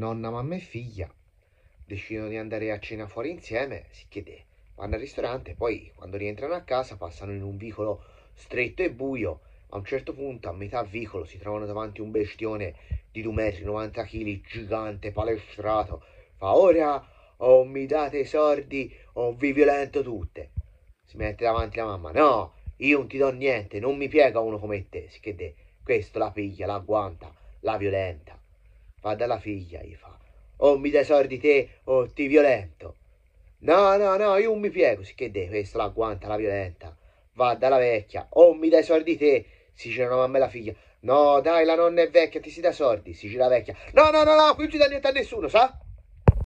Nonna, mamma e figlia decidono di andare a cena fuori insieme, si chiede, vanno al ristorante, poi quando rientrano a casa passano in un vicolo stretto e buio. A un certo punto, a metà vicolo, si trovano davanti un bestione di 2 metri 90 kg, gigante, palestrato. Fa ora o oh, mi date i sordi o oh, vi violento tutte. Si mette davanti la mamma. No, io non ti do niente, non mi piega uno come te. Si chiede, questo la piglia, la guanta, la violenta. Va dalla figlia, gli fa. O oh, mi dai soldi te o oh, ti violento. No, no, no, io non mi piego. si che de, questa la guanta, la violenta. Va dalla vecchia. O oh, mi dai sordi te. Si gira una mamma e la figlia. No, dai, la nonna è vecchia, ti si dà sordi, Si gira la vecchia. No, no, no, no, qui non ci dà niente a nessuno, sa?